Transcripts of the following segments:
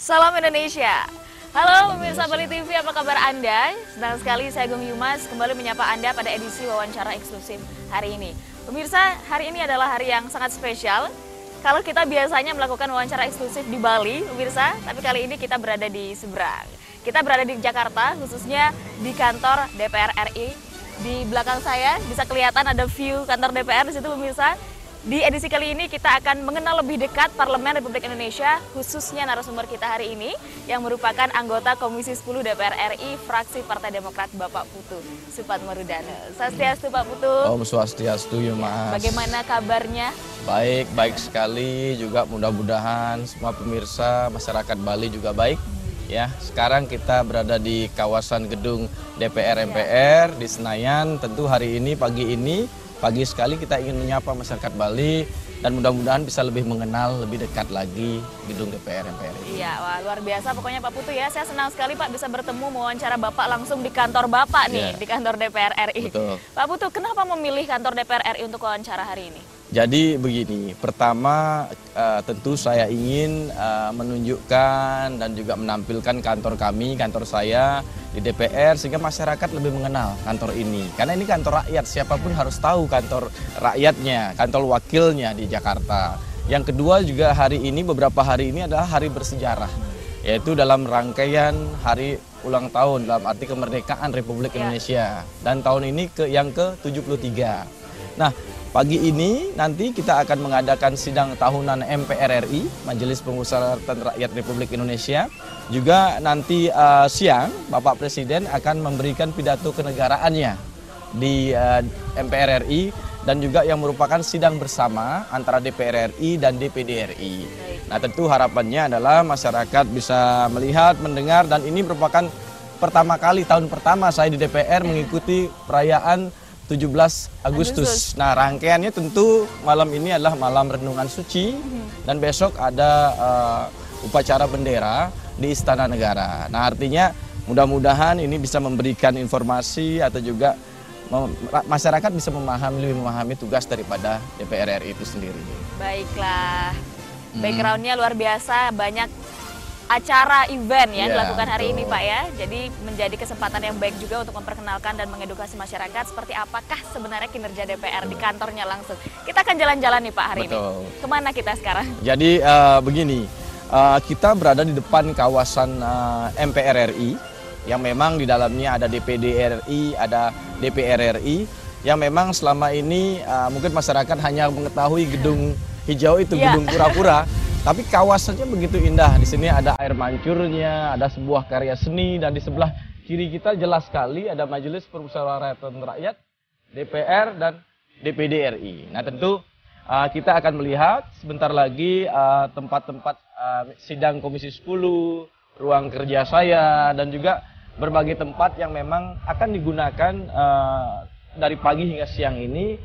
Salam Indonesia. Halo pemirsa Bali TV, apa kabar Anda? Senang sekali saya Gung Yumas kembali menyapa Anda pada edisi wawancara eksklusif hari ini. Pemirsa, hari ini adalah hari yang sangat spesial. Kalau kita biasanya melakukan wawancara eksklusif di Bali, pemirsa, tapi kali ini kita berada di seberang. Kita berada di Jakarta, khususnya di kantor DPR RI. Di belakang saya bisa kelihatan ada view kantor DPR di situ pemirsa. Di edisi kali ini kita akan mengenal lebih dekat Parlemen Republik Indonesia, khususnya narasumber kita hari ini yang merupakan anggota Komisi 10 DPR RI fraksi Partai Demokrat Bapak Putu Supatmarudana. Swastiastu Pak Putu. Om Swastiastu ya Mas. Bagaimana kabarnya? Baik, baik sekali juga mudah-mudahan semua pemirsa masyarakat Bali juga baik. Hmm. Ya, sekarang kita berada di kawasan gedung DPR iya. MPR di Senayan. Tentu hari ini pagi ini pagi sekali kita ingin menyapa masyarakat Bali dan mudah-mudahan bisa lebih mengenal lebih dekat lagi gedung DPR MPR ini. Iya, wah, luar biasa pokoknya Pak Putu ya. Saya senang sekali Pak bisa bertemu mewawancara Bapak langsung di kantor Bapak nih, yeah. di kantor DPR RI. Betul. Pak Putu, kenapa memilih kantor DPR RI untuk wawancara hari ini? Jadi begini, pertama uh, tentu saya ingin uh, menunjukkan dan juga menampilkan kantor kami, kantor saya di DPR sehingga masyarakat lebih mengenal kantor ini. Karena ini kantor rakyat, siapapun harus tahu kantor rakyatnya, kantor wakilnya di Jakarta. Yang kedua juga hari ini beberapa hari ini adalah hari bersejarah yaitu dalam rangkaian hari ulang tahun dalam arti kemerdekaan Republik ya. Indonesia dan tahun ini ke yang ke-73. Nah, Pagi ini nanti kita akan mengadakan sidang tahunan MPR RI, Majelis Pengusahaan Rakyat Republik Indonesia. Juga nanti uh, siang Bapak Presiden akan memberikan pidato kenegaraannya di uh, eh, MPR RI dan juga yang merupakan sidang bersama antara DPR RI dan DPD RI. Nah, tentu harapannya adalah masyarakat bisa melihat, mendengar dan ini merupakan pertama kali tahun pertama saya di DPR mengikuti perayaan 17 Agustus. Agustus. Nah, rangkaiannya tentu malam ini adalah malam renungan suci hmm. dan besok ada uh, upacara bendera di Istana Negara. Nah, artinya mudah-mudahan ini bisa memberikan informasi atau juga masyarakat bisa memahami lebih memahami tugas daripada DPR RI itu sendiri. Baiklah. Mm-hmm. Backgroundnya luar biasa, banyak acara event ya yeah, dilakukan hari ini Pak ya. Jadi menjadi kesempatan yang baik juga untuk memperkenalkan dan mengedukasi masyarakat seperti apakah sebenarnya kinerja DPR di kantornya langsung. Kita akan jalan-jalan nih Pak hari betul. ini. Kemana kita sekarang? Jadi uh, begini, uh, kita berada di depan kawasan uh, eh, MPR RI yang memang di dalamnya ada DPD RI, ada DPR RI yang memang selama ini uh, mungkin masyarakat hanya mengetahui gedung hijau itu yeah. gedung pura-pura. Tapi kawasannya begitu indah. Di sini ada air mancurnya, ada sebuah karya seni dan di sebelah kiri kita jelas sekali ada Majelis Permusyawaratan Rakyat DPR dan DPD RI. Nah, tentu uh, kita akan melihat sebentar lagi uh, tempat-tempat uh, uh, sidang Komisi 10, ruang kerja saya dan juga berbagai tempat yang memang akan digunakan uh, dari pagi hingga siang ini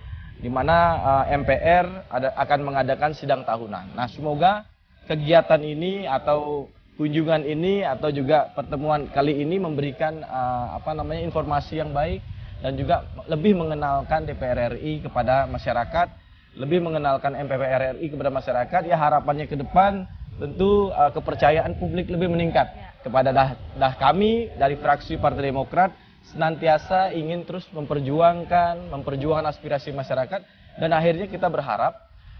di mana eh, MPR akan mengadakan sidang tahunan. Nah, semoga kegiatan ini atau kunjungan ini atau juga pertemuan kali ini memberikan eh, apa namanya informasi yang baik dan juga lebih mengenalkan DPR RI kepada masyarakat, lebih mengenalkan MPR RI kepada masyarakat. Ya harapannya ke depan tentu eh, kepercayaan publik lebih meningkat ya. kepada dah, dah kami dari fraksi Partai Demokrat senantiasa ingin terus memperjuangkan, memperjuangkan aspirasi masyarakat dan akhirnya kita berharap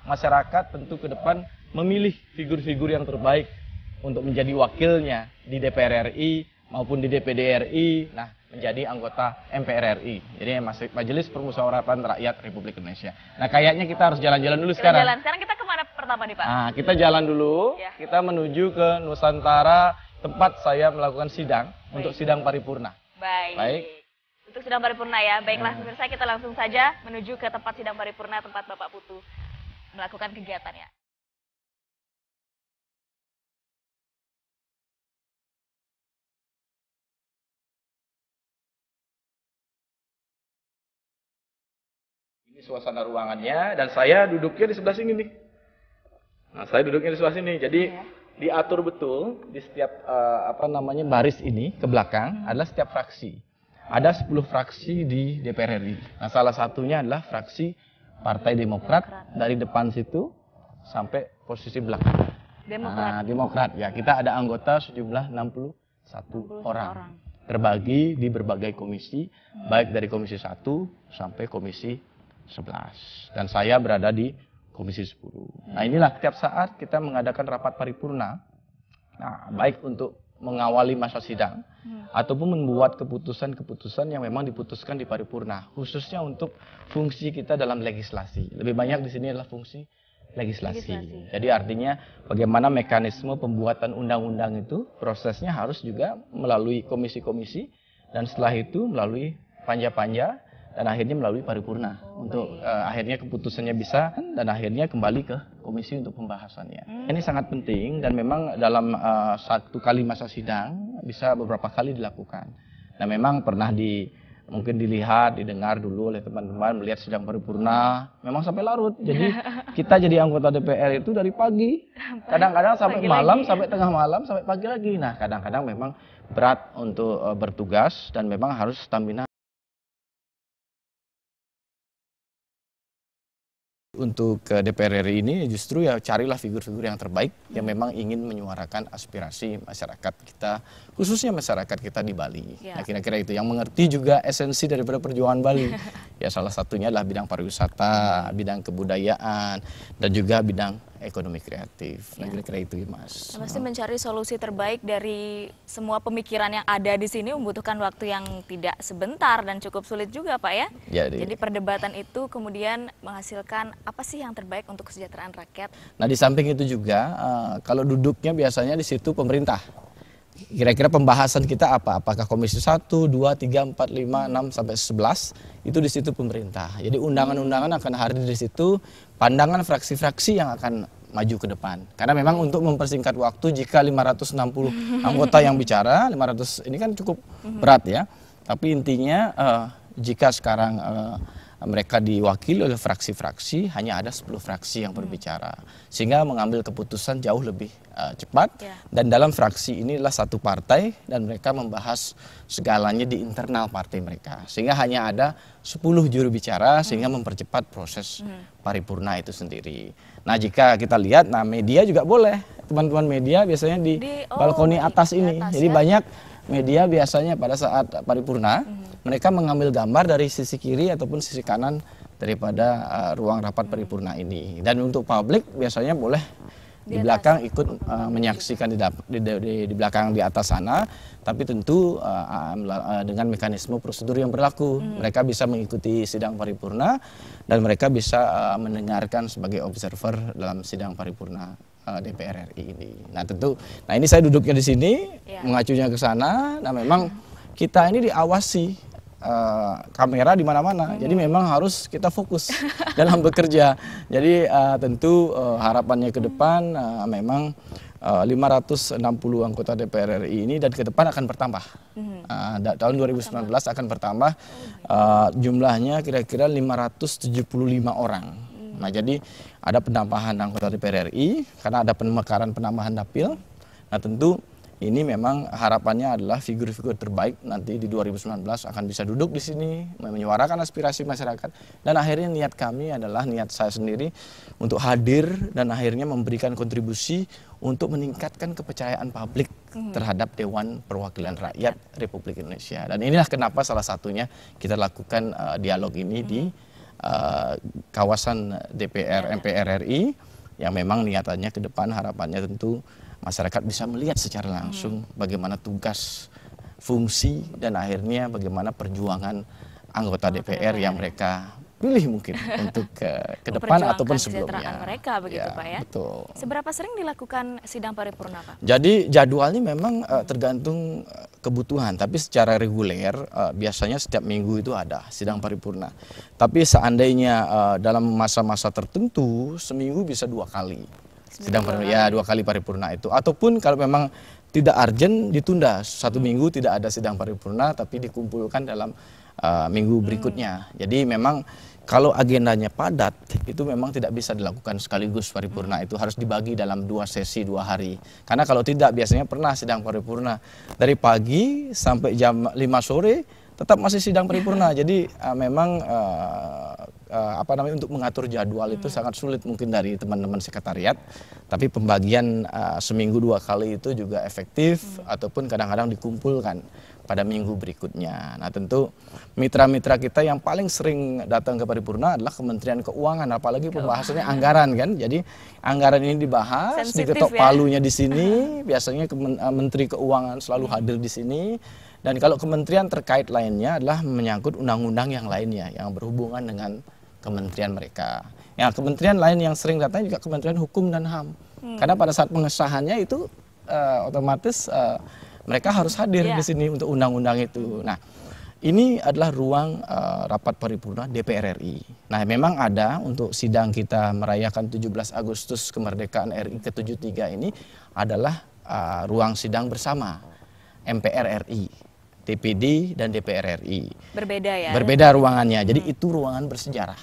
masyarakat tentu ke depan memilih figur-figur yang terbaik untuk menjadi wakilnya di DPR RI maupun di DPD RI, nah menjadi anggota MPR RI. Jadi Majelis Permusyawaratan Rakyat Republik Indonesia. Nah kayaknya kita harus jalan-jalan dulu kita sekarang. Jalan. Sekarang kita kemana pertama nih Pak? Nah kita jalan dulu, ya. kita menuju ke Nusantara tempat saya melakukan sidang untuk sidang paripurna. Baik. Baik. Untuk sidang paripurna ya. Baiklah ya. pemirsa kita langsung saja menuju ke tempat sidang paripurna tempat Bapak Putu melakukan kegiatan ya. Ini suasana ruangannya dan saya duduknya di sebelah sini nih. Nah, saya duduknya di sebelah sini. Jadi iya diatur betul di setiap uh, apa namanya baris ini ke belakang adalah setiap fraksi. Ada 10 fraksi di DPR RI. Nah, salah satunya adalah fraksi Partai Demokrat, Demokrat. dari depan situ sampai posisi belakang. Demokrat. Nah, Demokrat ya, kita ada anggota sejumlah 61, 61 orang. orang. Terbagi di berbagai komisi, hmm. baik dari komisi 1 sampai komisi 11. Dan saya berada di Komisi 10. Hmm. Nah inilah setiap saat kita mengadakan rapat paripurna, nah, baik untuk mengawali masa sidang hmm. ataupun membuat keputusan-keputusan yang memang diputuskan di paripurna, khususnya untuk fungsi kita dalam legislasi. Lebih banyak di sini adalah fungsi legislasi. legislasi. Jadi artinya bagaimana mekanisme pembuatan undang-undang itu prosesnya harus juga melalui komisi-komisi dan setelah itu melalui panja-panja dan akhirnya melalui paripurna untuk uh, akhirnya keputusannya bisa dan akhirnya kembali ke komisi untuk pembahasannya. Hmm. Ini sangat penting dan memang dalam uh, satu kali masa sidang bisa beberapa kali dilakukan. Nah, memang pernah di mungkin dilihat, didengar dulu oleh teman-teman melihat sidang paripurna, memang sampai larut. Jadi kita jadi anggota DPR itu dari pagi, kadang-kadang sampai pagi malam, lagi. sampai tengah malam, sampai pagi lagi. Nah, kadang-kadang memang berat untuk uh, bertugas dan memang harus stamina untuk eh, DPR RI ini justru ya carilah figur-figur yang terbaik yang hmm. memang ingin menyuarakan aspirasi masyarakat kita khususnya masyarakat kita di Bali. Ya. Nah kira-kira itu yang mengerti juga esensi daripada perjuangan Bali. ya salah satunya adalah bidang pariwisata, bidang kebudayaan dan juga bidang ekonomi kreatif. Ya. Nah, iya. kira itu Mas. Nah, pasti mencari solusi terbaik dari semua pemikiran yang ada di sini membutuhkan waktu yang tidak sebentar dan cukup sulit juga, Pak ya. Jadi, iya, Jadi perdebatan itu kemudian menghasilkan apa sih yang terbaik untuk kesejahteraan rakyat. Nah, di samping itu juga eh, kalau duduknya biasanya di situ pemerintah Kira-kira pembahasan kita apa? Apakah komisi 1, 2, 3, 4, 5, 6 sampai 11 itu di situ pemerintah. Jadi undangan-undangan akan hadir di situ, pandangan fraksi-fraksi yang akan maju ke depan. Karena memang untuk mempersingkat waktu jika 560 anggota yang bicara, 500 ini kan cukup berat ya. Tapi intinya uh, jika sekarang uh, mereka diwakili oleh fraksi-fraksi hanya ada 10 fraksi yang berbicara sehingga mengambil keputusan jauh lebih uh, cepat yeah. dan dalam fraksi inilah satu partai dan mereka membahas segalanya di internal partai mereka sehingga hanya ada 10 juru bicara sehingga mempercepat proses paripurna itu sendiri. Nah, jika kita lihat nah media juga boleh teman-teman media biasanya di, di oh, balkoni atas di ini. Atas, Jadi ya? banyak media biasanya pada saat paripurna hmm mereka mengambil gambar dari sisi kiri ataupun sisi kanan daripada uh, ruang rapat paripurna ini. Dan untuk publik biasanya boleh di, belakang ikut uh, menyaksikan di, di, di, di belakang di atas sana, tapi tentu uh, dengan mekanisme prosedur yang berlaku, hmm. mereka bisa mengikuti sidang paripurna dan mereka bisa uh, mendengarkan sebagai observer dalam sidang paripurna DPR RI ini. Nah tentu, nah ini saya duduknya di sini, ya. mengacunya ke sana. Nah memang kita ini diawasi uh, kamera di mana-mana. Hmm. Jadi memang harus kita fokus dalam bekerja. Jadi uh, tentu uh, harapannya ke depan uh, memang uh, 560 anggota DPR RI ini dan ke depan akan bertambah. Hmm. Uh, tahun 2019 akan bertambah uh, jumlahnya kira-kira 575 orang. Hmm. Nah, jadi ada penambahan anggota DPR RI karena ada pemekaran penambahan dapil. Nah, tentu ini memang harapannya adalah figur-figur terbaik nanti di 2019 akan bisa duduk di sini menyuarakan aspirasi masyarakat dan akhirnya niat kami adalah niat saya sendiri untuk hadir dan akhirnya memberikan kontribusi untuk meningkatkan kepercayaan publik hmm. terhadap Dewan Perwakilan Rakyat Republik Indonesia dan inilah kenapa salah satunya kita lakukan uh, dialog ini di uh, kawasan DPR MPR RI yang memang niatannya ke depan harapannya tentu masyarakat bisa melihat secara langsung hmm. bagaimana tugas, fungsi, dan akhirnya bagaimana perjuangan anggota DPR yang mereka pilih mungkin untuk ke, ke depan ataupun sebelumnya. mereka begitu ya, Pak ya. Betul. Seberapa sering dilakukan sidang paripurna Pak? Jadi jadwalnya memang eh, tergantung eh, kebutuhan, tapi secara reguler uh, biasanya setiap minggu itu ada sidang paripurna. Tapi seandainya uh, dalam masa-masa tertentu seminggu bisa dua kali sidang ya, paripurna ya dua kali paripurna itu ataupun kalau memang tidak urgent ditunda satu hmm. minggu tidak ada sidang paripurna tapi dikumpulkan dalam uh, minggu hmm. berikutnya hmm. jadi memang kalau agendanya padat itu memang tidak bisa dilakukan sekaligus paripurna hmm. itu harus dibagi dalam dua sesi dua hari karena kalau tidak biasanya pernah sidang paripurna dari pagi sampai jam 5 sore tetap masih sidang paripurna jadi uh, memang uh, uh, apa namanya untuk mengatur jadwal hmm. itu sangat sulit mungkin dari teman-teman sekretariat. Tapi pembagian uh, seminggu dua kali itu juga efektif hmm. ataupun kadang-kadang dikumpulkan pada minggu berikutnya. Nah tentu mitra-mitra kita yang paling sering datang ke paripurna adalah Kementerian Keuangan, apalagi pembahasannya anggaran kan. Jadi anggaran ini dibahas, Sensitive diketok ya? palunya di sini, biasanya eh, Menteri Keuangan selalu hmm. hadir di sini. Dan kalau kementerian terkait lainnya adalah menyangkut undang-undang yang lainnya yang berhubungan dengan kementerian mereka. Ya, kementerian lain yang sering datang juga Kementerian Hukum dan HAM. Hmm. Karena pada saat pengesahannya itu uh, otomatis uh, mereka harus hadir yeah. di ya. sini untuk undang-undang itu. Nah, ini adalah ruang uh, rapat paripurna DPR RI. Nah, memang ada untuk sidang kita merayakan 17 Agustus kemerdekaan RI ke-73 ini adalah uh, ruang sidang bersama MPR RI. DPD dan DPR RI. Berbeda ya. Berbeda ruangannya. Jadi hmm. itu ruangan bersejarah.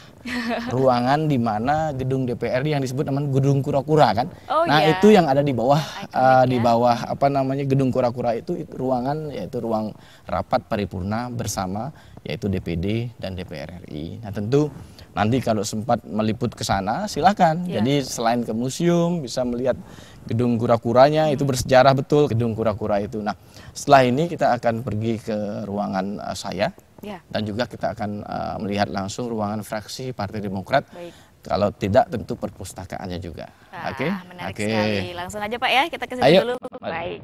ruangan di mana gedung DPR yang disebut namanya gedung kura-kura kan. Oh, nah, yeah. itu yang ada di bawah Iconic, uh, di bawah apa namanya gedung kura-kura itu, itu ruangan yaitu ruang rapat paripurna bersama yaitu DPD dan DPR RI. Nah, tentu nanti kalau sempat meliput ke sana silakan. Yeah. Jadi selain ke museum bisa melihat gedung kura-kuranya hmm. itu bersejarah betul gedung kura-kura itu. Nah, setelah ini kita akan pergi ke ruangan uh, saya yeah. dan juga kita akan uh, melihat langsung ruangan fraksi Partai Demokrat. Baik. Kalau tidak tentu perpustakaannya juga. Ah, Oke. Ah, okay? okay. Langsung aja Pak ya, kita ke situ dulu. Baik.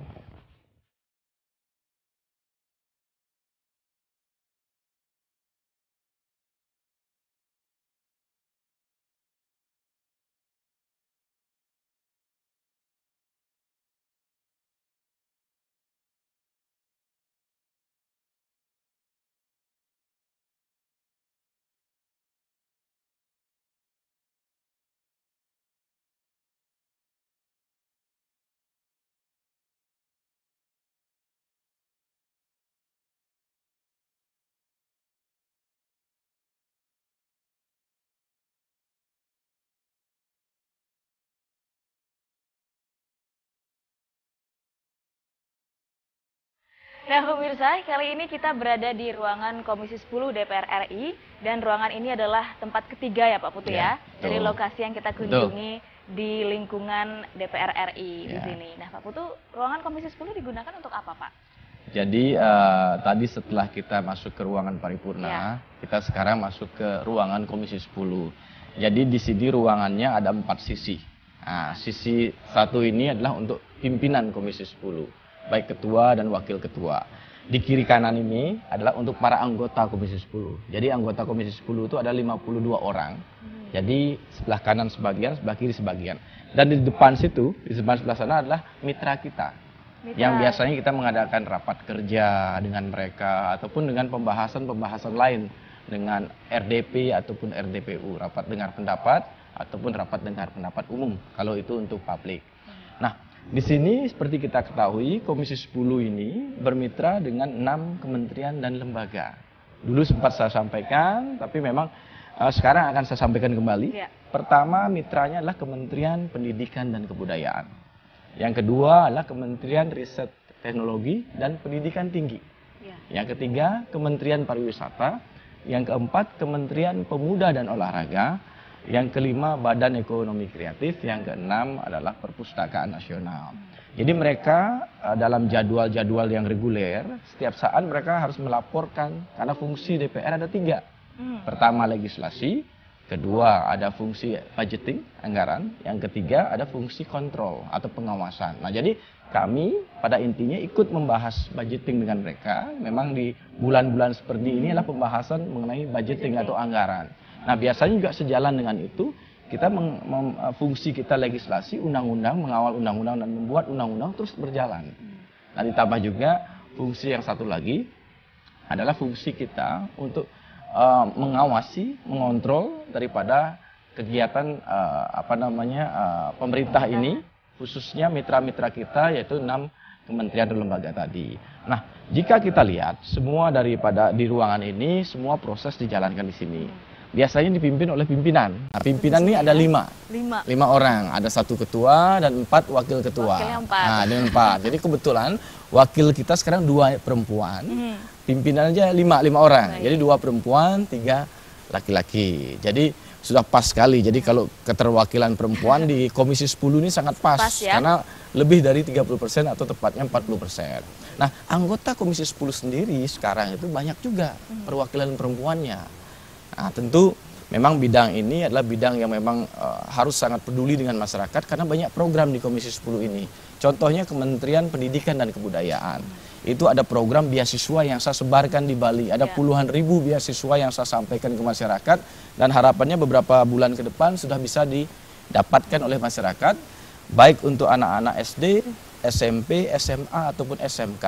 Nah pemirsa, kali ini kita berada di ruangan Komisi 10 DPR RI dan ruangan ini adalah tempat ketiga ya Pak Putu ya, ya dari lokasi yang kita kunjungi Betul. di lingkungan DPR RI ya. di sini. Nah Pak Putu, ruangan Komisi 10 digunakan untuk apa Pak? Jadi uh, tadi setelah kita masuk ke ruangan paripurna, ya. kita sekarang masuk ke ruangan Komisi 10. Jadi di sini ruangannya ada empat sisi. Nah, sisi satu ini adalah untuk pimpinan Komisi 10 baik ketua dan wakil ketua. Di kiri kanan ini adalah untuk para anggota Komisi 10. Jadi anggota Komisi 10 itu ada 52 orang. Jadi sebelah kanan sebagian, sebelah kiri sebagian. Dan di depan situ, di depan sebelah sana adalah mitra kita. Mitra. Yang biasanya kita mengadakan rapat kerja dengan mereka ataupun dengan pembahasan-pembahasan lain dengan RDP ataupun RDPU, rapat dengar pendapat ataupun rapat dengar pendapat umum kalau itu untuk publik. Nah, di sini seperti kita ketahui Komisi 10 ini bermitra dengan enam kementerian dan lembaga. Dulu sempat saya sampaikan, tapi memang uh, sekarang akan saya sampaikan kembali. Ya. Pertama mitranya adalah Kementerian Pendidikan dan Kebudayaan. Yang kedua adalah Kementerian Riset Teknologi dan Pendidikan Tinggi. Ya. Yang ketiga Kementerian Pariwisata. Yang keempat Kementerian Pemuda dan Olahraga yang kelima Badan Ekonomi Kreatif, yang keenam adalah Perpustakaan Nasional. Jadi mereka eh, dalam jadwal-jadwal yang reguler, setiap saat mereka harus melaporkan karena fungsi DPR ada tiga. Hmm. Pertama legislasi, kedua ada fungsi budgeting anggaran, yang ketiga ada fungsi kontrol atau pengawasan. Nah jadi kami pada intinya ikut membahas budgeting dengan mereka. Memang di bulan-bulan seperti ini adalah pembahasan mengenai budgeting atau anggaran. Nah biasanya juga sejalan dengan itu kita meng, eh, fungsi kita legislasi undang-undang mengawal undang-undang dan membuat undang-undang terus berjalan. Nah ditambah juga fungsi yang satu lagi adalah fungsi kita untuk uh, mengawasi, mengontrol daripada kegiatan uh, apa namanya uh, pemerintah ini khususnya mitra-mitra kita yaitu enam kementerian dan lembaga tadi. Nah, jika kita lihat semua daripada di ruangan ini semua proses dijalankan di sini biasanya dipimpin oleh pimpinan. Nah, pimpinan ini ada lima. lima. Lima orang. Ada satu ketua dan empat wakil ketua. empat. Nah, ada empat. Jadi kebetulan wakil kita sekarang dua perempuan, hmm. pimpinan aja lima, lima orang. Baik. Jadi dua perempuan, tiga laki-laki. Jadi sudah pas sekali. Jadi kalau keterwakilan perempuan di Komisi 10 ini sangat pas, pas ya? karena lebih dari 30% atau tepatnya 40%. Nah, anggota Komisi 10 sendiri sekarang itu banyak juga hmm. perwakilan perempuannya Nah, tentu memang bidang ini adalah bidang yang memang e, harus sangat peduli dengan masyarakat karena banyak program di Komisi 10 ini. Contohnya Kementerian Pendidikan dan Kebudayaan. Itu ada program beasiswa yang saya sebarkan di Bali. Ada ya. puluhan ribu beasiswa yang saya sampaikan ke masyarakat dan harapannya beberapa bulan ke depan sudah bisa didapatkan oleh masyarakat baik untuk anak-anak SD, SMP, SMA ataupun SMK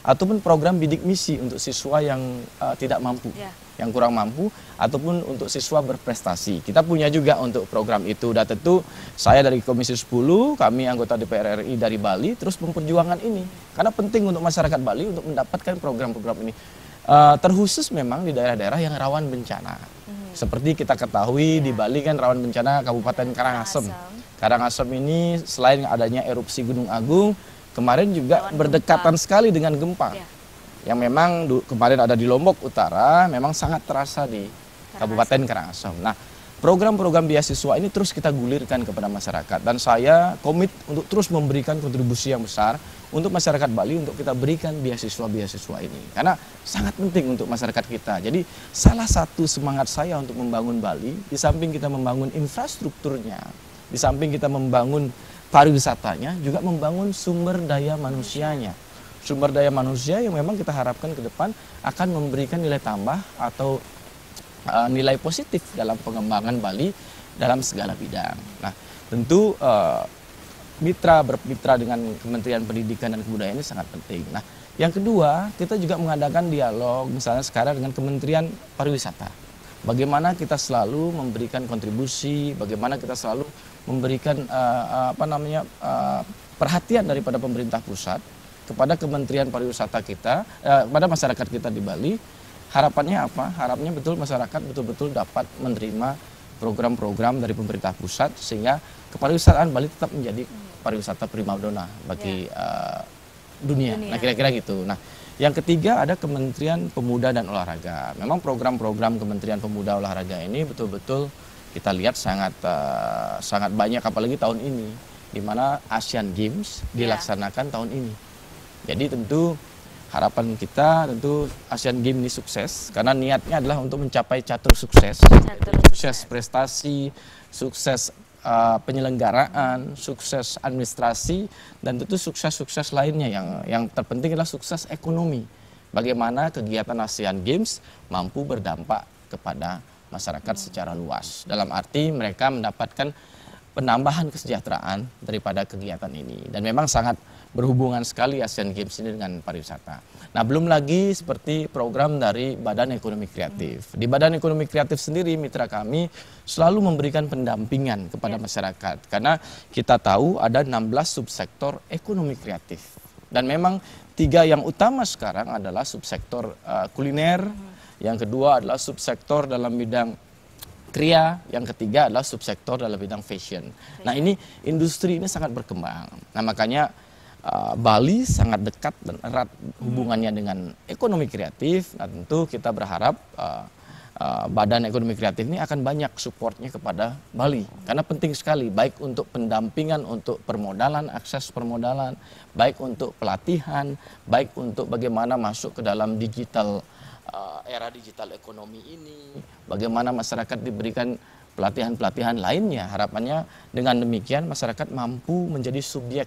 ataupun program bidik misi untuk siswa yang uh, tidak mampu. Ya yang kurang mampu ataupun untuk siswa berprestasi. Kita punya juga untuk program itu. Dan tentu saya dari Komisi 10, kami anggota DPR RI dari Bali terus memperjuangkan ini karena penting untuk masyarakat Bali untuk mendapatkan program-program ini. Uh, terkhusus memang di daerah-daerah yang rawan bencana. Hmm. Seperti kita ketahui ya. di Bali kan rawan bencana Kabupaten Karangasem. Karangasem ini selain adanya erupsi Gunung Agung, kemarin juga berdekatan sekali dengan gempa. Iya yang memang kemarin ada di Lombok Utara memang sangat terasa di Kabupaten Karangasem. Nah, program-program beasiswa ini terus kita gulirkan kepada masyarakat dan saya komit untuk terus memberikan kontribusi yang besar untuk masyarakat Bali untuk kita berikan beasiswa-beasiswa ini karena sangat penting untuk masyarakat kita. Jadi salah satu semangat saya untuk membangun Bali di samping kita membangun infrastrukturnya, di samping kita membangun pariwisatanya juga membangun sumber daya manusianya sumber daya manusia yang memang kita harapkan ke depan akan memberikan nilai tambah atau uh, nilai positif dalam pengembangan Bali dalam segala bidang. Nah, tentu uh, mitra bermitra dengan Kementerian Pendidikan dan Kebudayaan ini sangat penting. Nah, yang kedua, kita juga mengadakan dialog misalnya sekarang dengan Kementerian Pariwisata. Bagaimana kita selalu memberikan kontribusi, bagaimana kita selalu memberikan uh, apa namanya uh, perhatian daripada pemerintah pusat kepada Kementerian Pariwisata kita, eh, kepada masyarakat kita di Bali, harapannya apa? Harapnya betul masyarakat betul-betul dapat menerima program-program dari pemerintah pusat sehingga kepariwisataan Bali tetap menjadi pariwisata primadona bagi yeah. Ya. uh, dunia. dunia. Nah, kira-kira gitu. Nah, yang ketiga ada Kementerian Pemuda dan Olahraga. Memang program-program Kementerian Pemuda Olahraga ini betul-betul kita lihat sangat uh, sangat banyak apalagi tahun ini di mana Asian Games ya. dilaksanakan yeah. tahun ini. Jadi tentu harapan kita tentu Asian Games ini sukses karena niatnya adalah untuk mencapai catur sukses, catur sukses prestasi, sukses uh, penyelenggaraan, sukses administrasi dan tentu sukses-sukses lainnya yang yang terpenting adalah sukses ekonomi. Bagaimana kegiatan Asian Games mampu berdampak kepada masyarakat secara luas. Dalam arti mereka mendapatkan penambahan kesejahteraan daripada kegiatan ini dan memang sangat berhubungan sekali Asian Games ini dengan pariwisata. Nah, belum lagi seperti program dari Badan Ekonomi Kreatif. Di Badan Ekonomi Kreatif sendiri mitra kami selalu memberikan pendampingan kepada ya. masyarakat karena kita tahu ada 16 subsektor ekonomi kreatif. Dan memang tiga yang utama sekarang adalah subsektor uh, kuliner, hmm. yang kedua adalah subsektor dalam bidang kria, yang ketiga adalah subsektor dalam bidang fashion. Nah ya. ini industri ini sangat berkembang. Nah makanya Uh, Bali sangat dekat dan erat hubungannya dengan ekonomi kreatif. Nah, tentu kita berharap uh, uh, Badan Ekonomi Kreatif ini akan banyak supportnya kepada Bali karena penting sekali baik untuk pendampingan untuk permodalan, akses permodalan, baik untuk pelatihan, baik untuk bagaimana masuk ke dalam digital era digital ekonomi ini, bagaimana masyarakat diberikan pelatihan-pelatihan lainnya. Harapannya dengan demikian masyarakat mampu menjadi subjek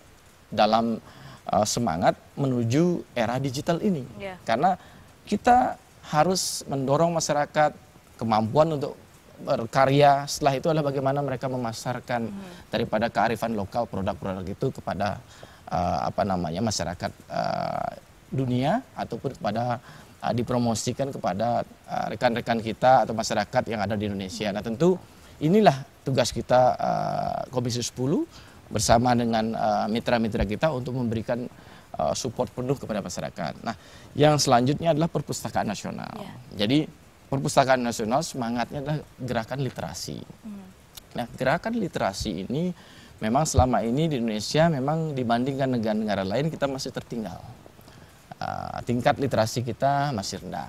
dalam uh, semangat menuju era digital ini. Yeah. Karena kita harus mendorong masyarakat kemampuan untuk berkarya. Setelah itu adalah bagaimana mereka memasarkan hmm. daripada kearifan lokal produk-produk itu kepada uh, apa namanya masyarakat uh, dunia ataupun kepada uh, dipromosikan kepada uh, rekan-rekan kita atau masyarakat yang ada di Indonesia. Hmm. Nah, tentu inilah tugas kita uh, Komisi 10 bersama dengan eh, mitra-mitra uh, kita untuk memberikan uh, support penuh kepada masyarakat. Nah, yang selanjutnya adalah perpustakaan nasional. Yeah. Jadi perpustakaan nasional semangatnya adalah gerakan literasi. Mm. Nah, gerakan literasi ini memang selama ini di Indonesia memang dibandingkan negara-negara lain kita masih tertinggal. Uh, tingkat literasi kita masih rendah.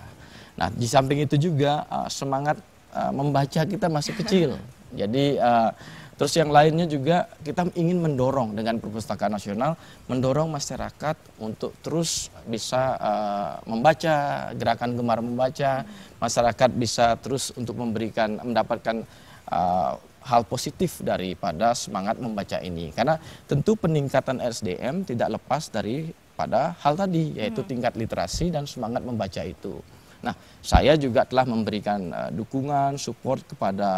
Nah, di samping itu juga uh, semangat uh, membaca kita masih kecil. Jadi uh, Terus yang lainnya juga kita ingin mendorong dengan perpustakaan nasional, mendorong masyarakat untuk terus bisa uh, membaca, gerakan gemar membaca, masyarakat bisa terus untuk memberikan mendapatkan uh, hal positif daripada semangat membaca ini. Karena tentu peningkatan SDM tidak lepas dari pada hal tadi yaitu hmm. tingkat literasi dan semangat membaca itu. Nah, saya juga telah memberikan uh, dukungan, support kepada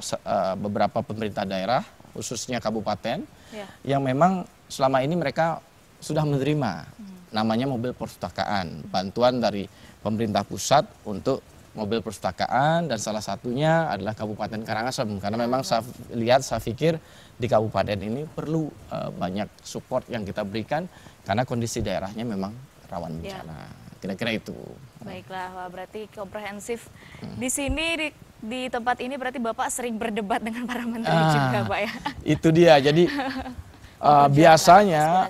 uh, uh, beberapa pemerintah daerah, khususnya kabupaten, ya. yang memang selama ini mereka sudah menerima hmm. namanya mobil perpustakaan, bantuan dari pemerintah pusat untuk mobil perpustakaan dan salah satunya adalah Kabupaten Karangasem karena memang saya lihat saya pikir di kabupaten ini perlu uh, banyak support yang kita berikan karena kondisi daerahnya memang rawan ya. bencana. Ya. Kira-kira itu. Baiklah, wah berarti komprehensif. Hmm. Di sini di, di tempat ini berarti Bapak sering berdebat dengan para menteri ah, juga, Pak ya. Itu dia. Jadi uh, biasanya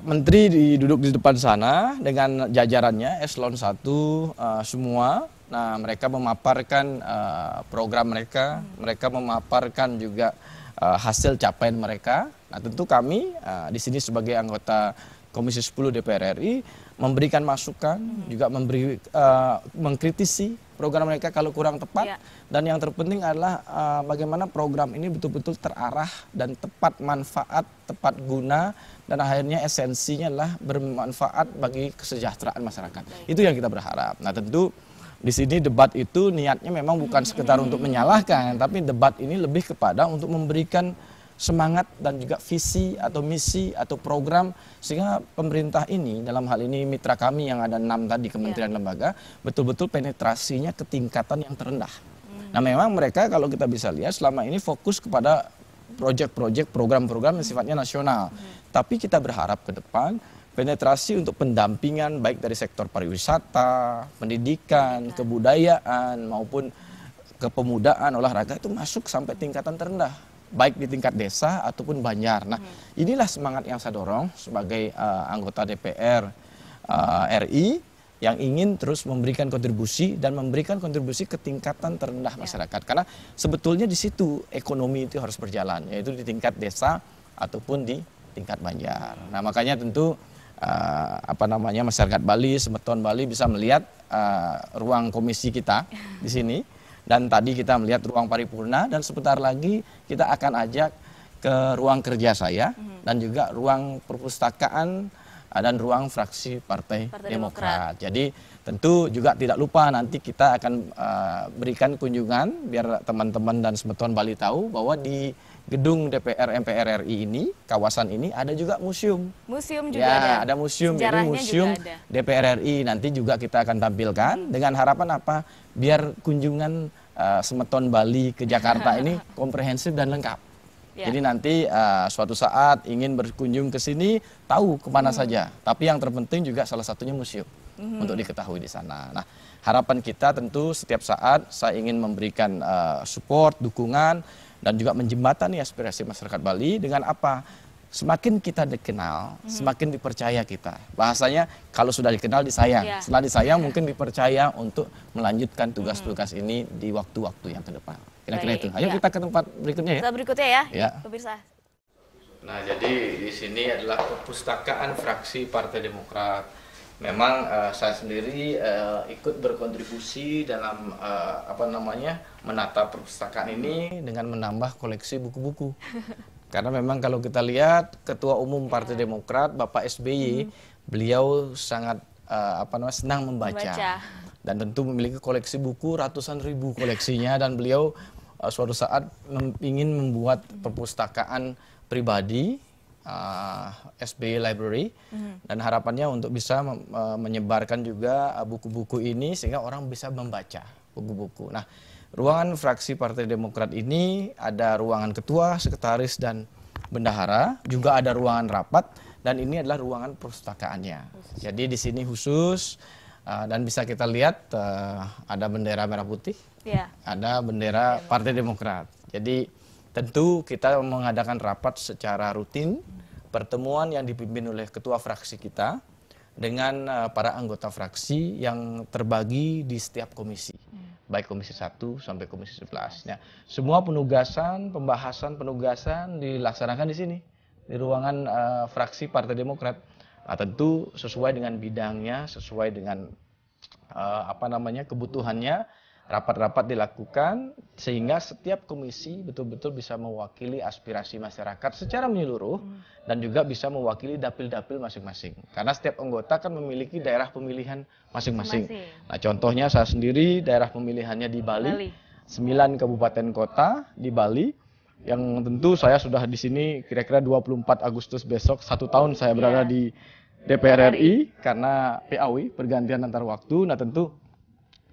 menteri duduk di depan sana dengan jajarannya eselon satu uh, semua. Nah, mereka memaparkan uh, program mereka, hmm. mereka memaparkan juga uh, hasil capaian mereka. Nah, tentu kami uh, di sini sebagai anggota Komisi 10 DPR RI memberikan masukan, hmm. juga memberi uh, mengkritisi program mereka kalau kurang tepat yeah. dan yang terpenting adalah uh, bagaimana program ini betul-betul terarah dan tepat manfaat, tepat guna dan akhirnya esensinya adalah bermanfaat bagi kesejahteraan masyarakat. Baik. Itu yang kita berharap. Nah, tentu di sini debat itu niatnya memang bukan sekedar hmm. untuk menyalahkan, tapi debat ini lebih kepada untuk memberikan semangat dan juga visi atau misi atau program sehingga pemerintah ini dalam hal ini mitra kami yang ada enam tadi kementerian yeah. lembaga betul-betul penetrasinya ke tingkatan yang terendah. Mm. Nah memang mereka kalau kita bisa lihat selama ini fokus kepada proyek-proyek program-program yang sifatnya nasional. Mm. Tapi kita berharap ke depan penetrasi untuk pendampingan baik dari sektor pariwisata, pendidikan, kebudayaan maupun kepemudaan olahraga itu masuk sampai tingkatan terendah baik di tingkat desa ataupun banjar. Nah, hmm. inilah semangat yang saya dorong sebagai uh, anggota DPR uh, eh, RI yang ingin terus memberikan kontribusi dan memberikan kontribusi ke tingkatan terendah ya. masyarakat. Karena sebetulnya di situ ekonomi itu harus berjalan, yaitu di tingkat desa ataupun di tingkat banjar. Nah, makanya tentu uh, apa namanya masyarakat Bali, Semeton Bali bisa melihat uh, ruang komisi kita di sini dan tadi kita melihat ruang paripurna dan sebentar lagi kita akan ajak ke ruang kerja saya hmm. dan juga ruang perpustakaan ah, dan ruang fraksi Partai, Partai Demokrat. Demokrat. Jadi tentu juga tidak lupa nanti kita akan uh, berikan kunjungan biar teman-teman dan sebetulnya Bali tahu bahwa di gedung DPR MPR RI ini, kawasan ini ada juga museum. Museum juga ya, ada. ada museum. Ini museum DPR RI nanti juga kita akan tampilkan hmm. dengan harapan apa? Biar kunjungan uh, semeton Bali ke Jakarta ini komprehensif dan lengkap. Ya. Jadi nanti uh, suatu saat ingin berkunjung ke sini tahu kemana hmm. saja. Tapi yang terpenting juga salah satunya museum hmm. untuk diketahui di sana. Nah harapan kita tentu setiap saat saya ingin memberikan uh, support dukungan dan juga menjembatani aspirasi masyarakat Bali dengan apa? Semakin kita dikenal, hmm. semakin dipercaya kita. Bahasanya kalau sudah dikenal disayang, yeah. setelah disayang yeah. mungkin dipercaya untuk melanjutkan mhm. tugas-tugas hmm. ini di waktu-waktu yang ke depan. Kira-kira itu. Ayo yeah. kita ke tempat berikutnya ya. kita berikutnya ya, ya. pemirsa. Nah, jadi di sini adalah perpustakaan fraksi Partai Demokrat memang uh, saya sendiri uh, ikut berkontribusi dalam uh, apa namanya menata perpustakaan ini dengan menambah koleksi buku-buku. Karena memang kalau kita lihat Ketua Umum Partai iya. Demokrat Bapak SBY, hmm. beliau sangat uh, apa namanya senang membaca. membaca. Dan tentu memiliki koleksi buku ratusan ribu koleksinya dan beliau uh, suatu saat ingin membuat hmm. perpustakaan pribadi uh, ah, SBY Library mm. dan harapannya untuk bisa uh, menyebarkan juga eh, buku-buku ini sehingga orang bisa membaca buku-buku. Nah, ruangan fraksi Partai Demokrat ini ada ruangan ketua, sekretaris dan bendahara, juga ada ruangan rapat dan ini adalah ruangan perpustakaannya. Jadi di sini khusus uh, dan bisa kita lihat uh, ada bendera merah putih, yeah. ada bendera iya. Partai Demokrat. Jadi Tentu kita mengadakan rapat secara rutin, pertemuan yang dipimpin oleh ketua fraksi kita dengan eh, para anggota fraksi yang terbagi di setiap komisi, baik komisi 1 sampai komisi 11. Nah, semua penugasan, pembahasan, penugasan dilaksanakan di sini, di ruangan uh, fraksi Partai Demokrat. Nah, tentu sesuai dengan bidangnya, sesuai dengan uh, apa namanya kebutuhannya rapat-rapat dilakukan sehingga setiap komisi betul-betul bisa mewakili aspirasi masyarakat secara menyeluruh hmm. dan juga bisa mewakili dapil-dapil masing-masing. Karena setiap anggota kan memiliki daerah pemilihan masing-masing. Nah, contohnya saya sendiri daerah pemilihannya di Bali. Bali. 9 kabupaten kota di Bali yang tentu saya sudah di sini kira-kira 24 Agustus besok satu tahun saya berada iya. di DPR RI karena PAW pergantian antar waktu. Nah, tentu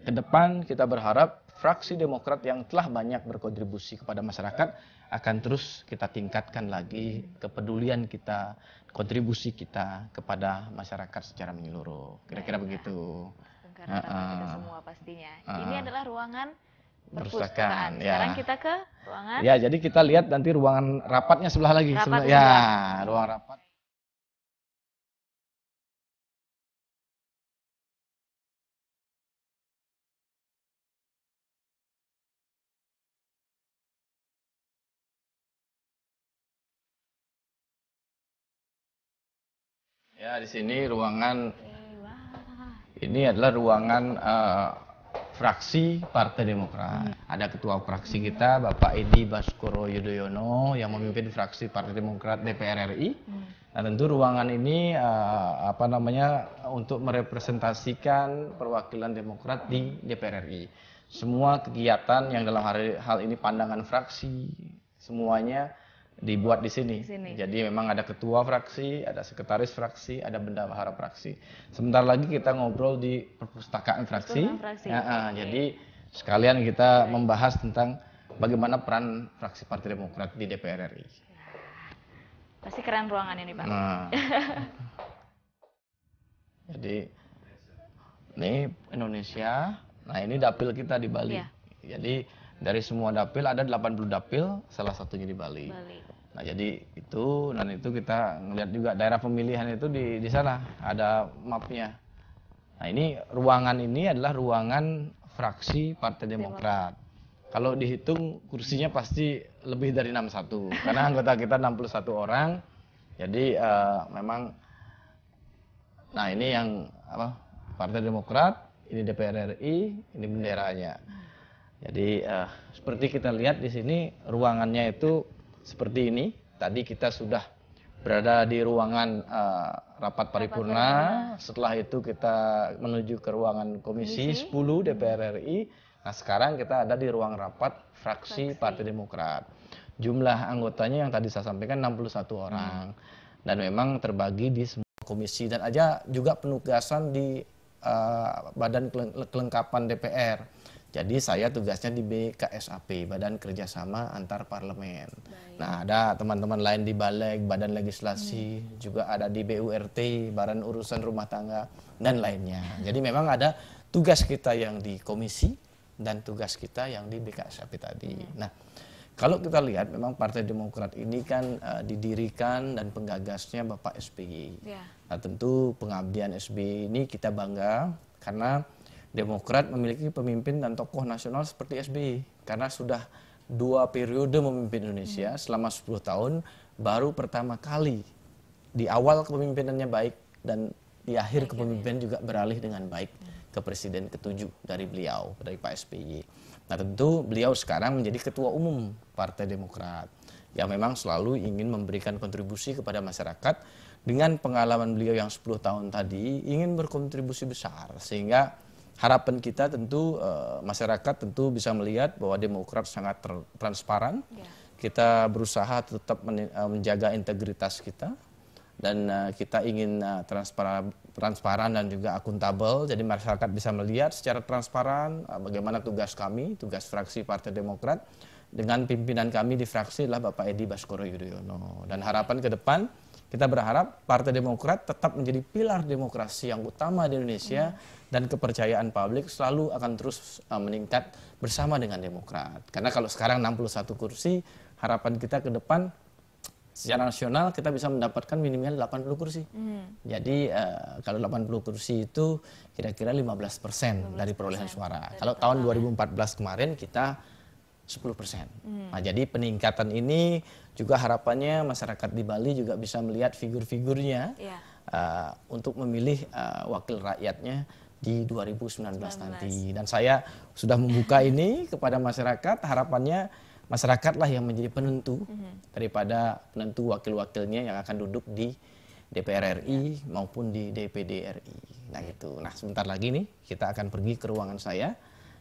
ke depan kita berharap fraksi Demokrat yang telah banyak berkontribusi kepada masyarakat akan terus kita tingkatkan lagi kepedulian kita, kontribusi kita kepada masyarakat secara menyeluruh. Kira-kira begitu. Karena uh, semua pastinya. Uh, Ini adalah ruangan perpustakaan. Ya. Sekarang kita ke ruangan. Ya, jadi kita lihat nanti ruangan rapatnya sebelah lagi. Rapat sebelah. Ya, ruang rapat. Ya, di sini ruangan ini adalah ruangan uh, fraksi Partai Demokrat. Hmm. Ada ketua fraksi kita Bapak Edi Baskoro Yudhoyono yang memimpin fraksi Partai Demokrat DPR RI. Hmm. Nah, tentu ruangan ini uh, apa namanya untuk merepresentasikan perwakilan Demokrat di DPR RI. Semua kegiatan yang dalam hari, hal ini pandangan fraksi semuanya dibuat di sini. di sini. Jadi memang ada ketua fraksi, ada sekretaris fraksi, ada bendahara fraksi. Sebentar lagi kita ngobrol di perpustakaan fraksi. fraksi. Ya, okay. Jadi sekalian kita okay. membahas tentang bagaimana peran fraksi Partai Demokrat di DPR RI. Pasti keren ruangan ini, Pak. Nah. Jadi ini Indonesia. Nah, ini dapil kita di Bali. Yeah. Jadi dari semua dapil ada 80 dapil, salah satunya di Bali. Bali. Nah, jadi itu dan itu kita ngelihat juga daerah pemilihan itu di di sana ada mapnya. Nah, ini ruangan ini adalah ruangan fraksi Partai Demokrat. Kalau dihitung kursinya pasti lebih dari 61 karena anggota kita 61 orang. Jadi uh, memang nah ini yang apa Partai Demokrat, ini DPR RI, ini benderanya. Jadi uh, seperti kita lihat di sini ruangannya itu seperti ini. Tadi kita sudah berada di ruangan uh, rapat paripurna. Setelah itu kita menuju ke ruangan komisi, komisi. 10 DPR RI. Nah, sekarang kita ada di ruang rapat fraksi, fraksi. Partai Demokrat. Jumlah anggotanya yang tadi saya sampaikan 61 orang. Hmm. Dan memang terbagi di semua komisi dan aja juga penugasan di uh, badan kelengkapan DPR. Jadi saya tugasnya di BKSAP, Badan Kerjasama Antar Parlemen. Nah ada teman-teman lain di Balik, Badan Legislasi, hmm. juga ada di BURT, Badan Urusan Rumah Tangga, dan lainnya. Jadi memang ada tugas kita yang di komisi dan tugas kita yang di BKSAP tadi. Hmm. Nah kalau kita lihat memang Partai Demokrat ini kan uh, didirikan dan penggagasnya Bapak SBY. Yeah. Nah tentu pengabdian SBY ini kita bangga karena Demokrat memiliki pemimpin dan tokoh nasional seperti SBY karena sudah dua periode memimpin Indonesia hmm. selama 10 tahun baru pertama kali di awal kepemimpinannya baik dan di akhir kepemimpinan juga beralih dengan baik hmm. ke presiden ketujuh dari beliau dari Pak SBY. Nah tentu beliau sekarang menjadi ketua umum Partai Demokrat yang memang selalu ingin memberikan kontribusi kepada masyarakat dengan pengalaman beliau yang 10 tahun tadi ingin berkontribusi besar sehingga harapan kita tentu uh, masyarakat tentu bisa melihat bahwa Demokrat sangat ter transparan. Yeah. Kita berusaha tetap men eh, menjaga integritas kita dan uh, kita ingin uh, transparan transparan dan juga akuntabel jadi masyarakat bisa melihat secara transparan uh, bagaimana tugas kami tugas fraksi Partai Demokrat dengan pimpinan kami di fraksi adalah Bapak Edi Baskoro Yudhoyono dan harapan ke depan kita berharap Partai Demokrat tetap menjadi pilar demokrasi yang utama di Indonesia hmm. dan kepercayaan publik selalu akan terus e, meningkat bersama dengan Demokrat. Karena kalau sekarang 61 kursi, harapan kita ke depan secara nasional kita bisa mendapatkan minimal 80 kursi. Hmm. Jadi uh, kalau 80 kursi itu kira-kira 15 persen dari perolehan suara. Dari kalau tahun 2014 kemarin kita 10%. Hmm. Nah, jadi peningkatan ini juga harapannya masyarakat di Bali juga bisa melihat figur-figurnya yeah. uh, untuk memilih uh, wakil rakyatnya di 2019 19. nanti. Dan saya sudah membuka ini kepada masyarakat harapannya masyarakatlah yang menjadi penentu -hmm. daripada penentu wakil-wakilnya yang akan duduk di DPR RI yeah. maupun di DPD RI. Nah, itu. Nah, sebentar lagi nih kita akan pergi ke ruangan saya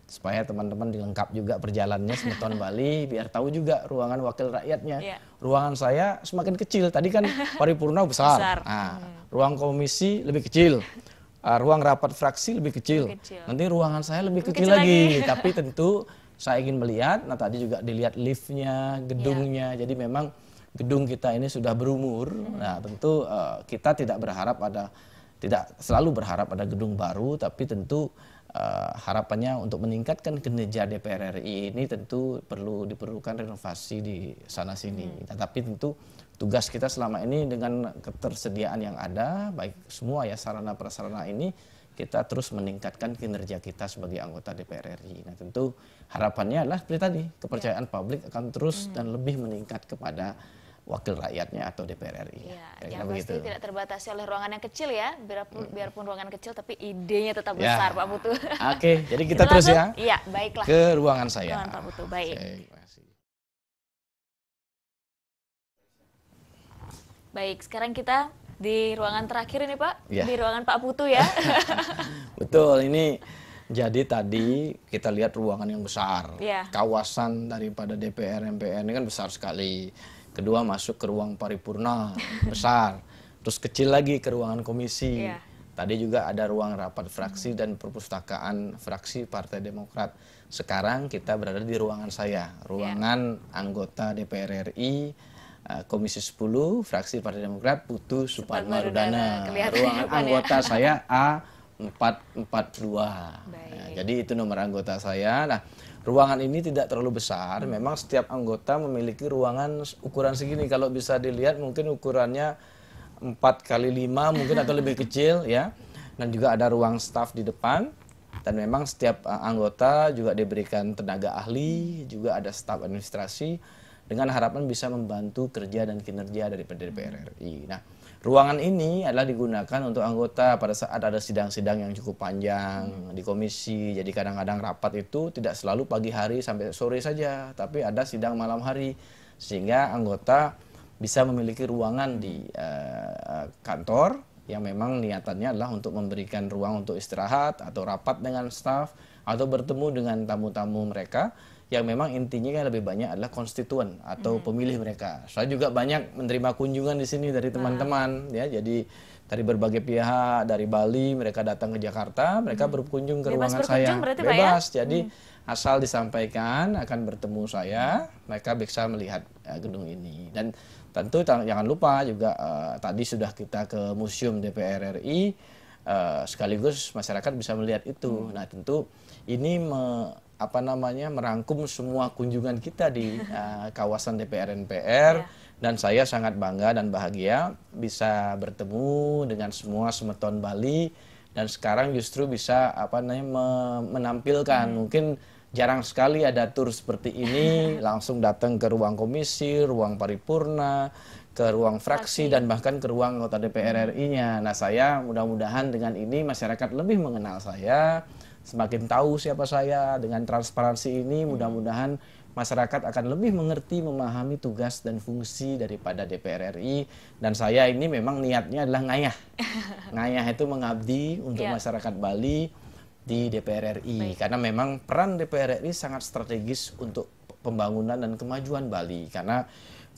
supaya teman-teman dilengkap juga perjalanannya semeton Bali biar tahu juga ruangan wakil rakyatnya. Yeah. Ruangan saya semakin kecil. Tadi kan paripurna besar. besar. Nah, hmm. ruang komisi lebih kecil. Uh, ruang rapat fraksi lebih kecil. lebih kecil. Nanti ruangan saya lebih, lebih kecil, kecil lagi. lagi. Tapi tentu saya ingin melihat. Nah, tadi juga dilihat liftnya, gedungnya. Yeah. Jadi memang gedung kita ini sudah berumur. Hmm. Nah, tentu uh, kita tidak berharap ada tidak selalu berharap ada gedung baru, tapi tentu Eh, harapannya untuk meningkatkan kinerja DPR RI ini tentu perlu diperlukan renovasi di sana sini. Hmm. Tetapi tentu tugas kita selama ini dengan ketersediaan yang ada, baik semua ya sarana prasarana ini kita terus meningkatkan kinerja kita sebagai anggota DPR RI. Nah tentu harapannya adalah seperti tadi kepercayaan ya. publik akan terus hmm. dan lebih meningkat kepada wakil rakyatnya atau DPR RI. Ya, yang pasti begitu. tidak terbatasi oleh ruangan yang kecil ya, biarpun, hmm. biarpun ruangan kecil tapi idenya tetap ya. besar Pak Putu. Oke, okay, jadi kita, terus ya. Iya, baiklah. Ke ruangan saya. Ruangan Pak Putu, baik. Baik, sekarang kita di ruangan terakhir ini Pak, ya. di ruangan Pak Putu ya. Betul, ini jadi tadi kita lihat ruangan yang besar, ya. kawasan daripada DPR MPR ini kan besar sekali kedua masuk ke ruang paripurna besar, terus kecil lagi ke ruangan komisi. Yeah. Tadi juga ada ruang rapat fraksi dan perpustakaan fraksi Partai Demokrat. Sekarang kita berada di ruangan saya, ruangan yeah. anggota DPR RI eh, Komisi 10 fraksi Partai Demokrat Putu Supatma Rudana. Ruangan anggota saya A 442. Nah, Baik. Nah, jadi itu nomor anggota saya. Nah, ruangan ini tidak terlalu besar. Memang setiap anggota memiliki ruangan ukuran segini. Kalau bisa dilihat mungkin ukurannya 4 kali 5 mungkin atau lebih kecil ya. Dan juga ada ruang staff di depan. Dan memang setiap eh, anggota juga diberikan tenaga ahli, juga ada staf administrasi dengan harapan bisa membantu kerja dan kinerja dari DPR RI. Nah, Ruangan ini adalah digunakan untuk anggota pada saat ada sidang-sidang yang cukup panjang hmm. di komisi. Jadi kadang-kadang rapat itu tidak selalu pagi hari sampai sore saja, tapi ada sidang malam hari sehingga anggota bisa memiliki ruangan di uh, kantor yang memang niatannya adalah untuk memberikan ruang untuk istirahat atau rapat dengan staf atau bertemu dengan tamu-tamu mereka yang memang intinya kan lebih banyak adalah konstituen atau hmm. pemilih mereka. Saya juga banyak menerima kunjungan di sini dari teman-teman ah. ya. Jadi dari berbagai pihak dari Bali mereka datang ke Jakarta, mereka hmm. berkunjung ke Bebas ruangan saya. Ya? Bebas. Ya? Jadi hmm. asal disampaikan akan bertemu saya, mm. mereka bisa melihat ya, gedung ini. Dan tentu jangan lupa juga uh, tadi sudah kita ke Museum DPR RI uh, eh, sekaligus masyarakat bisa melihat itu. Hmm. Nah, tentu ini me apa namanya merangkum semua kunjungan kita di uh, kawasan DPR NPR yeah. dan saya sangat bangga dan bahagia bisa bertemu dengan semua semeton Bali dan sekarang justru bisa apa namanya menampilkan hmm. mungkin jarang sekali ada tur seperti ini langsung datang ke ruang komisi, ruang paripurna, ke ruang fraksi dan bahkan ke ruang anggota DPR hmm. RI-nya. Nah, saya mudah-mudahan dengan ini masyarakat lebih mengenal saya semakin tahu siapa saya dengan transparansi ini hmm. mudah-mudahan masyarakat akan lebih mengerti memahami tugas dan fungsi daripada DPR RI dan saya ini memang niatnya adalah ngayah ngayah itu mengabdi untuk yeah. masyarakat Bali di DPR RI Baik. karena memang peran DPR RI sangat strategis untuk pembangunan dan kemajuan Bali karena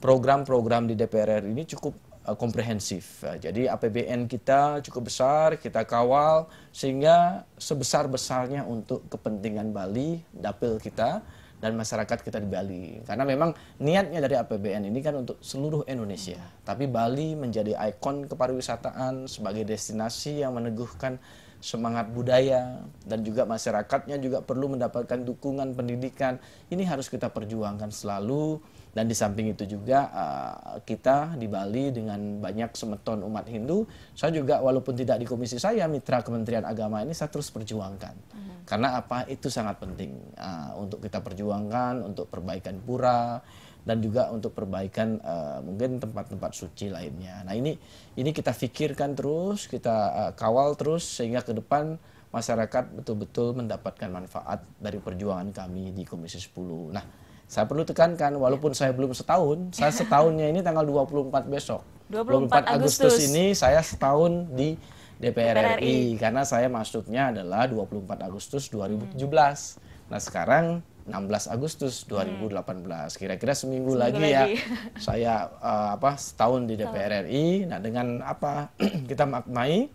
program-program di DPR RI ini cukup Eh, komprehensif. Eh, jadi APBN kita cukup besar, kita kawal sehingga sebesar-besarnya untuk kepentingan Bali, dapil kita dan masyarakat kita di Bali. Karena memang niatnya dari APBN ini kan untuk seluruh Indonesia. Tapi Bali menjadi ikon kepariwisataan sebagai destinasi yang meneguhkan semangat budaya dan juga masyarakatnya juga perlu mendapatkan dukungan pendidikan. Ini harus kita perjuangkan selalu dan di samping itu juga uh, kita di Bali dengan banyak semeton umat Hindu, saya juga walaupun tidak di komisi saya mitra Kementerian Agama ini saya terus perjuangkan. Hmm. Karena apa? Itu sangat penting uh, untuk kita perjuangkan untuk perbaikan pura dan juga untuk perbaikan uh, mungkin tempat-tempat suci lainnya. Nah, ini ini kita pikirkan terus, kita uh, kawal terus sehingga ke depan masyarakat betul-betul mendapatkan manfaat dari perjuangan kami di Komisi 10. Nah, saya perlu tekankan, walaupun iya. saya belum setahun, saya setahunnya ini tanggal 24 besok. 24, 24 Agustus. Agustus ini saya setahun di DPR, RI. karena saya masuknya adalah 24 Agustus 2017. Hmm. Nah, sekarang 16 Agustus 2018. Hmm. Kira-kira seminggu, seminggu lagi, ya, lagi ya saya uh, apa setahun di DPR RI. Nah, dengan apa kita maknai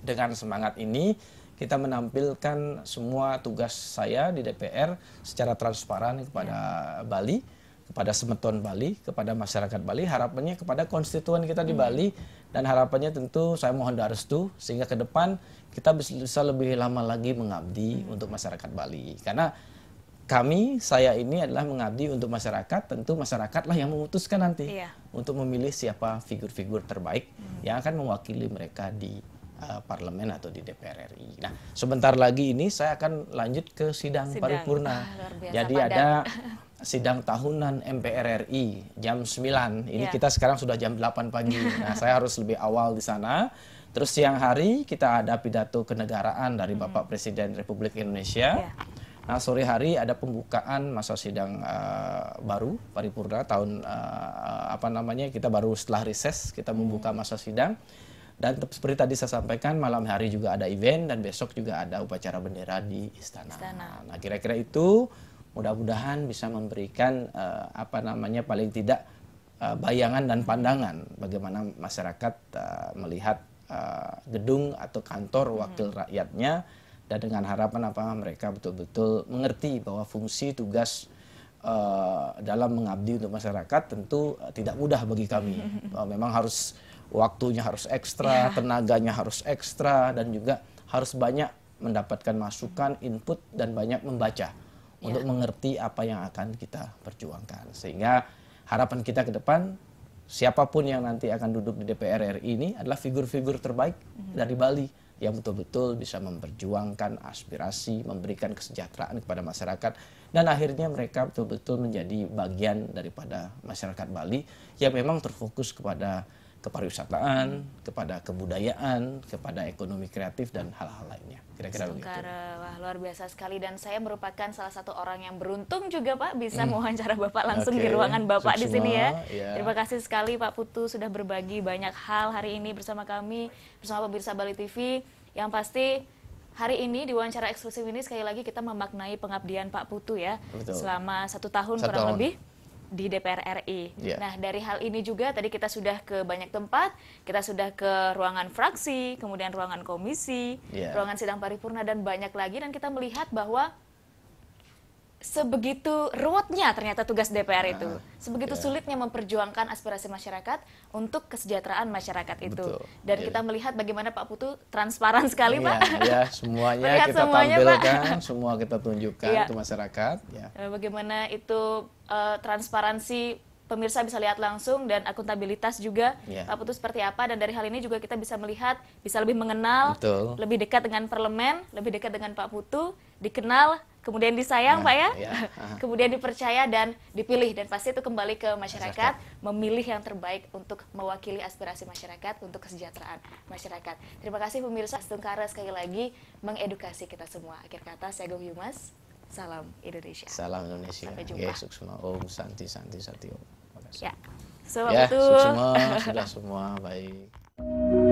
dengan semangat ini kita menampilkan semua tugas saya di DPR secara transparan kepada ya. Bali, kepada semeton Bali, kepada masyarakat Bali, harapannya kepada konstituen kita di hmm. Bali dan harapannya tentu saya mohon doa restu sehingga ke depan kita bisa lebih lama lagi mengabdi hmm. untuk masyarakat Bali karena kami saya ini adalah mengabdi untuk masyarakat tentu masyarakatlah yang memutuskan nanti iya. untuk memilih siapa figur-figur terbaik hmm. yang akan mewakili mereka di Eh, parlemen atau di DPR RI. Nah, sebentar lagi ini saya akan lanjut ke sidang, sidang. paripurna. Ah, Jadi padang. ada sidang tahunan MPR RI jam 9. Ini ya. kita sekarang sudah jam 8 pagi. nah, saya harus lebih awal di sana. Terus siang hari kita ada pidato kenegaraan dari hmm. Bapak Presiden Republik Indonesia. Yeah. Nah, sore hari ada pembukaan masa sidang uh, baru paripurna tahun uh, apa namanya? Kita baru setelah reses kita membuka hmm. masa sidang. Dan seperti tadi saya sampaikan, malam hari juga ada event dan besok juga ada upacara bendera di istana. istana. Nah, kira-kira itu mudah-mudahan bisa memberikan uh, apa namanya paling tidak uh, bayangan dan pandangan bagaimana masyarakat uh, melihat uh, gedung atau kantor hmm. wakil hmm. rakyatnya dan dengan harapan apa mereka betul-betul mengerti bahwa fungsi tugas uh, dalam mengabdi untuk masyarakat tentu uh, tidak mudah bagi kami. Uh, memang harus waktunya harus ekstra, yeah. tenaganya harus ekstra, dan juga harus banyak mendapatkan masukan, input, dan banyak membaca yeah. untuk iya. mengerti apa yang akan kita perjuangkan. Sehingga harapan kita ke depan, siapapun yang nanti akan duduk di DPR RI ini adalah figur-figur terbaik mm-hmm. dari Bali yang betul-betul bisa memperjuangkan aspirasi, memberikan kesejahteraan kepada masyarakat, dan akhirnya mereka betul-betul menjadi bagian daripada masyarakat Bali yang memang terfokus kepada kepariwisataan, hmm. kepada kebudayaan, kepada ekonomi kreatif dan hal-hal lainnya. Kira-kira begitu. Wah, luar biasa sekali dan saya merupakan salah satu orang yang beruntung juga Pak bisa hmm. mewawancara Bapak langsung okay. di ruangan Bapak di sini ya. ya. Terima kasih sekali Pak Putu sudah berbagi banyak hal hari ini bersama kami, bersama pemirsa Bali TV yang pasti hari ini di wawancara eksklusif ini sekali lagi kita memaknai pengabdian Pak Putu ya Betul. selama satu tahun satu kurang tahun. lebih di DPR RI. Yeah. Nah, dari hal ini juga tadi kita sudah ke banyak tempat, kita sudah ke ruangan fraksi, kemudian ruangan komisi, yeah. ruangan sidang paripurna dan banyak lagi dan kita melihat bahwa sebegitu ruwetnya ternyata tugas DPR itu, nah, sebegitu yeah. sulitnya memperjuangkan aspirasi masyarakat untuk kesejahteraan masyarakat itu. Betul. Dan yeah. kita melihat bagaimana Pak Putu transparan sekali, yeah, Pak. Iya, yeah, semuanya kita semuanya, tampilkan, Pak. semua kita tunjukkan yeah. ke masyarakat. Yeah. Ya. Bagaimana itu uh, transparansi pemirsa bisa lihat langsung dan akuntabilitas juga yeah. Pak Putu seperti apa dan dari hal ini juga kita bisa melihat bisa lebih mengenal Betul. lebih dekat dengan parlemen lebih dekat dengan Pak Putu dikenal kemudian disayang ya, pak ya, ya. kemudian dipercaya dan dipilih dan pasti itu kembali ke masyarakat, masyarakat memilih yang terbaik untuk mewakili aspirasi masyarakat untuk kesejahteraan masyarakat terima kasih pemirsa Astungkara sekali lagi mengedukasi kita semua akhir kata saya Agung Yumas salam Indonesia salam Indonesia sampai jumpa Yesus semua Om Santi Santi Satyo ya semua ya, semua sudah semua baik